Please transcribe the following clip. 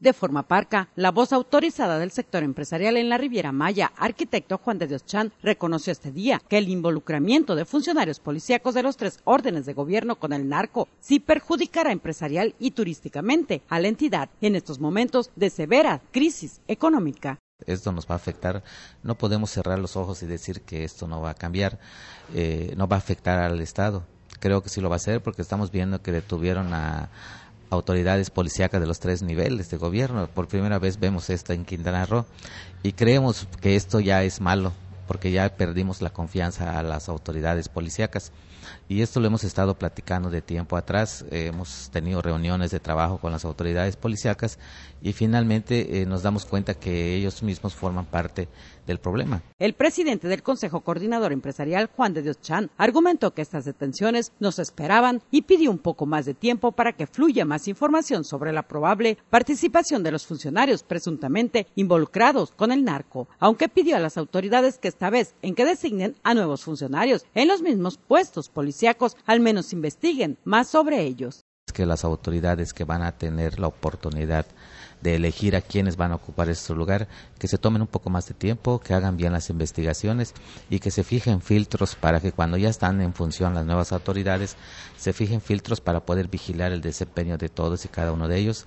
De forma parca, la voz autorizada del sector empresarial en la Riviera Maya, arquitecto Juan de Dios Chan, reconoció este día que el involucramiento de funcionarios policíacos de los tres órdenes de gobierno con el narco sí perjudicará empresarial y turísticamente a la entidad en estos momentos de severa crisis económica. Esto nos va a afectar, no podemos cerrar los ojos y decir que esto no va a cambiar, eh, no va a afectar al Estado creo que sí lo va a hacer porque estamos viendo que detuvieron a, autoridades policíacas de los tres niveles de gobierno. Por primera vez vemos esto en Quintana Roo y creemos que esto ya es malo porque ya perdimos la confianza a las autoridades policíacas. Y esto lo hemos estado platicando de tiempo atrás, eh, hemos tenido reuniones de trabajo con las autoridades policíacas y finalmente eh, nos damos cuenta que ellos mismos forman parte del problema. El presidente del Consejo Coordinador Empresarial, Juan de Dios Chan, argumentó que estas detenciones nos esperaban y pidió un poco más de tiempo para que fluya más información sobre la probable participación de los funcionarios presuntamente involucrados con el narco, aunque pidió a las autoridades que esta vez en que designen a nuevos funcionarios en los mismos puestos policíacos, al menos investiguen más sobre ellos. es Que las autoridades que van a tener la oportunidad de elegir a quienes van a ocupar este lugar, que se tomen un poco más de tiempo, que hagan bien las investigaciones y que se fijen filtros para que cuando ya están en función las nuevas autoridades, se fijen filtros para poder vigilar el desempeño de todos y cada uno de ellos.